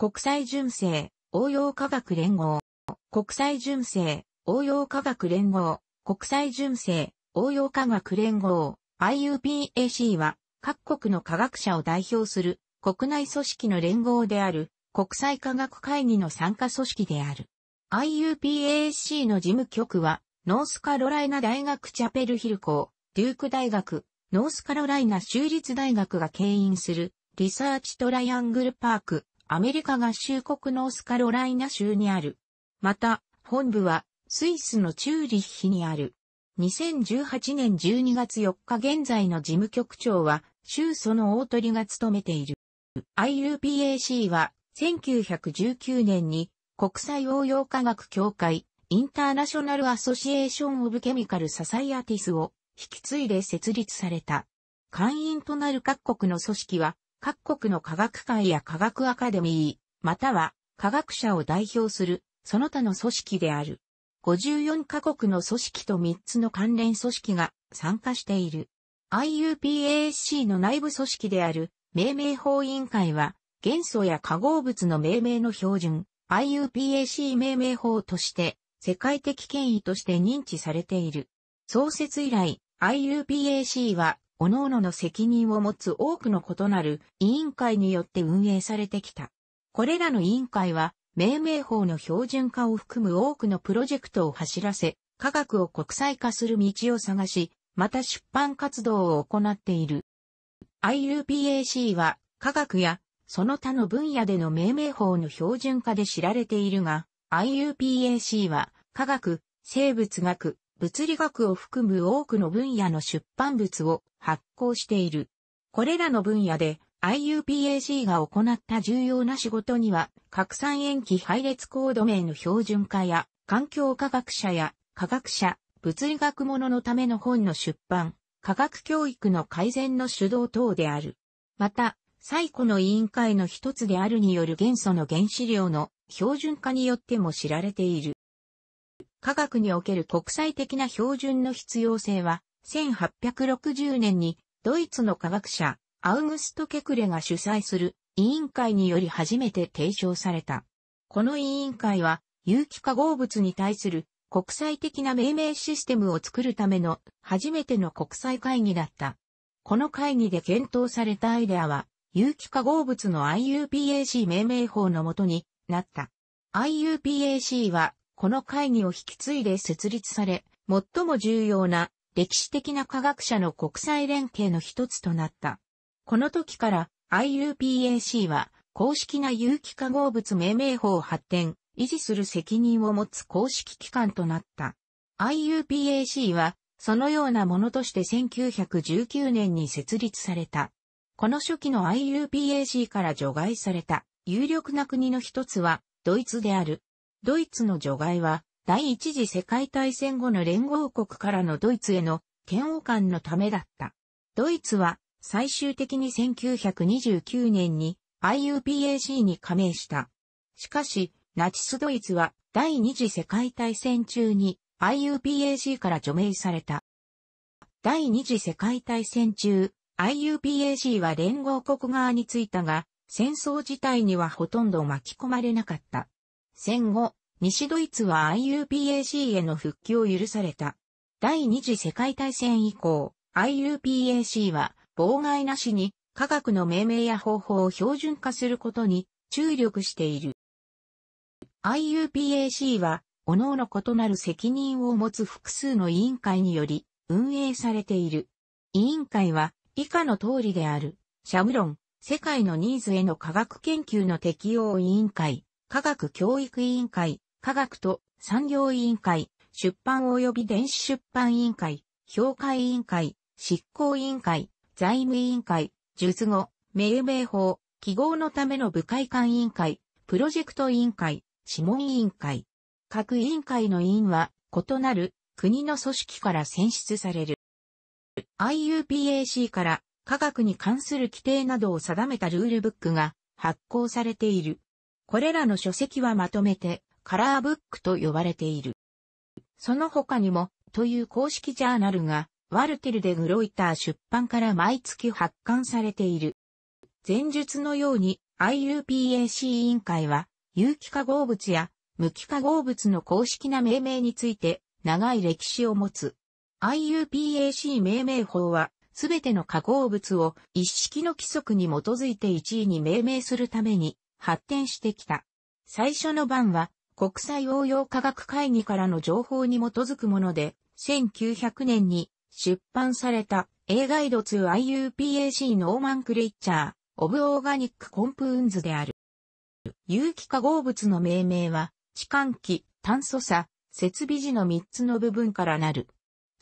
国際純正、応用科学連合。国際純正、応用科学連合。国際純正、応用科学連合。IUPAC は、各国の科学者を代表する国内組織の連合である国際科学会議の参加組織である。IUPAC の事務局は、ノースカロライナ大学チャペルヒル校、デューク大学、ノースカロライナ州立大学が牽引するリサーチトライアングルパーク、アメリカ合衆国ノースカロライナ州にある。また、本部はスイスのチューリッヒにある。2018年12月4日現在の事務局長は、州その大鳥が務めている。IUPAC は、1919年に国際応用科学協会、インターナショナルアソシエーション・オブ・ケミカル・ササイアティスを引き継いで設立された。会員となる各国の組織は、各国の科学会や科学アカデミー、または科学者を代表するその他の組織である。54カ国の組織と3つの関連組織が参加している。IUPAC の内部組織である命名法委員会は元素や化合物の命名の標準 IUPAC 命名法として世界的権威として認知されている。創設以来 IUPAC は各々の責任を持つ多くの異なる委員会によって運営されてきた。これらの委員会は、命名法の標準化を含む多くのプロジェクトを走らせ、科学を国際化する道を探し、また出版活動を行っている。IUPAC は科学やその他の分野での命名法の標準化で知られているが、IUPAC は科学、生物学、物理学を含む多くの分野の出版物を発行している。これらの分野で IUPAC が行った重要な仕事には、拡散延期配列コード名の標準化や、環境科学者や科学者、物理学者のための本の出版、科学教育の改善の主導等である。また、最古の委員会の一つであるによる元素の原子量の標準化によっても知られている。科学における国際的な標準の必要性は、1860年にドイツの科学者アウグスト・ケクレが主催する委員会により初めて提唱された。この委員会は有機化合物に対する国際的な命名システムを作るための初めての国際会議だった。この会議で検討されたアイデアは有機化合物の IUPAC 命名法のもとになった。IUPAC はこの会議を引き継いで設立され、最も重要な歴史的な科学者の国際連携の一つとなった。この時から IUPAC は公式な有機化合物命名法を発展、維持する責任を持つ公式機関となった。IUPAC はそのようなものとして1919年に設立された。この初期の IUPAC から除外された有力な国の一つはドイツである。ドイツの除外は第一次世界大戦後の連合国からのドイツへの嫌悪感のためだった。ドイツは最終的に1929年に IUPAC に加盟した。しかし、ナチスドイツは第二次世界大戦中に IUPAC から除名された。第二次世界大戦中、IUPAC は連合国側についたが、戦争自体にはほとんど巻き込まれなかった。戦後、西ドイツは IUPAC への復帰を許された。第二次世界大戦以降、IUPAC は妨害なしに科学の命名や方法を標準化することに注力している。IUPAC は、各々異なる責任を持つ複数の委員会により運営されている。委員会は以下の通りである。シャムロン、世界のニーズへの科学研究の適用委員会、科学教育委員会、科学と産業委員会、出版及び電子出版委員会、評価委員会、執行委員会、財務委員会、術語、命名法、記号のための部会館委員会、プロジェクト委員会、諮問委員会。各委員会の委員は異なる国の組織から選出される。IUPAC から科学に関する規定などを定めたルールブックが発行されている。これらの書籍はまとめてカラーブックと呼ばれている。その他にも、という公式ジャーナルが、ワルテルでグロイター出版から毎月発刊されている。前述のように IUPAC 委員会は、有機化合物や無機化合物の公式な命名について長い歴史を持つ。IUPAC 命名法は、すべての化合物を一式の規則に基づいて1位に命名するために発展してきた。最初の版は国際応用科学会議からの情報に基づくもので、1900年に出版された A ガイド2 IUPAC ノーマンクレイチャー、オブオーガニックコンプーンズである。有機化合物の命名は、置換器、炭素差、設備時の3つの部分からなる。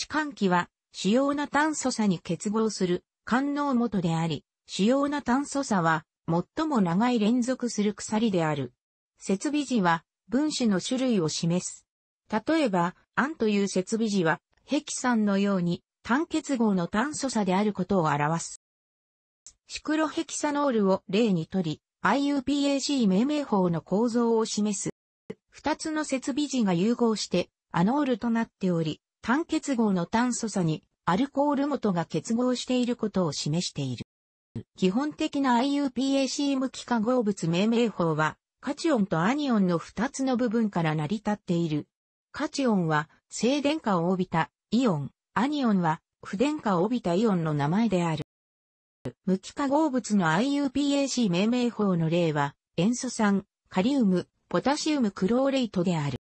置換器は、主要な炭素差に結合する、官能元であり、主要な炭素差は、最も長い連続する鎖である。設備時は、分子の種類を示す。例えば、アンという設備時は、ヘキサンのように単結合の炭素差であることを表す。シクロヘキサノールを例にとり、IUPAC 命名法の構造を示す。二つの設備時が融合して、アノールとなっており、単結合の炭素差にアルコール元が結合していることを示している。基本的な IUPAC 無機化合物命名法は、カチオンとアニオンの二つの部分から成り立っている。カチオンは静電化を帯びたイオン、アニオンは不電化を帯びたイオンの名前である。無機化合物の IUPAC 命名法の例は、塩素酸、カリウム、ポタシウムクローレイトである。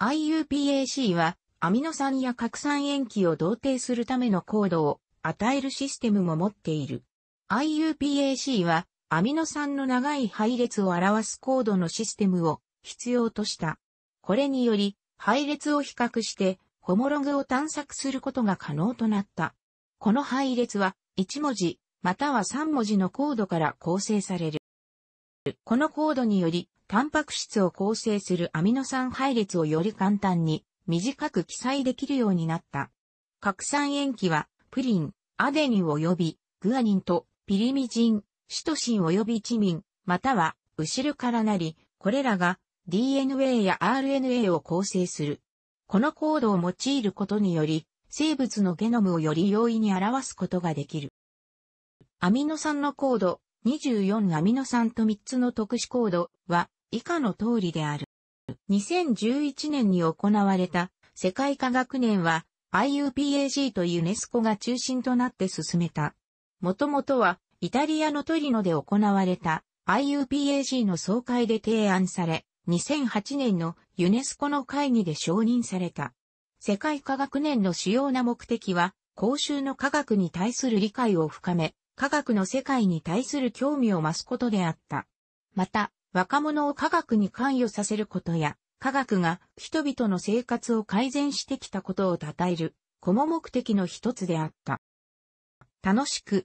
IUPAC は、アミノ酸や核酸塩基を同定するためのコードを与えるシステムも持っている。IUPAC は、アミノ酸の長い配列を表すコードのシステムを必要とした。これにより、配列を比較して、ホモログを探索することが可能となった。この配列は、1文字、または3文字のコードから構成される。このコードにより、タンパク質を構成するアミノ酸配列をより簡単に短く記載できるようになった。核酸塩基は、プリン、アデニン及び、グアニンとピリミジン、シトシン及び一民、または、後ろからなり、これらが DNA や RNA を構成する。このコードを用いることにより、生物のゲノムをより容易に表すことができる。アミノ酸のコード、24アミノ酸と3つの特殊コードは、以下の通りである。2011年に行われた世界科学年は i u p a g とユネスコが中心となって進めた。もともとはイタリアのトリノで行われた i u p a g の総会で提案され、2008年のユネスコの会議で承認された。世界科学年の主要な目的は、公衆の科学に対する理解を深め、科学の世界に対する興味を増すことであった。また、若者を科学に関与させることや、科学が人々の生活を改善してきたことを称える、この目的の一つであった。楽しく、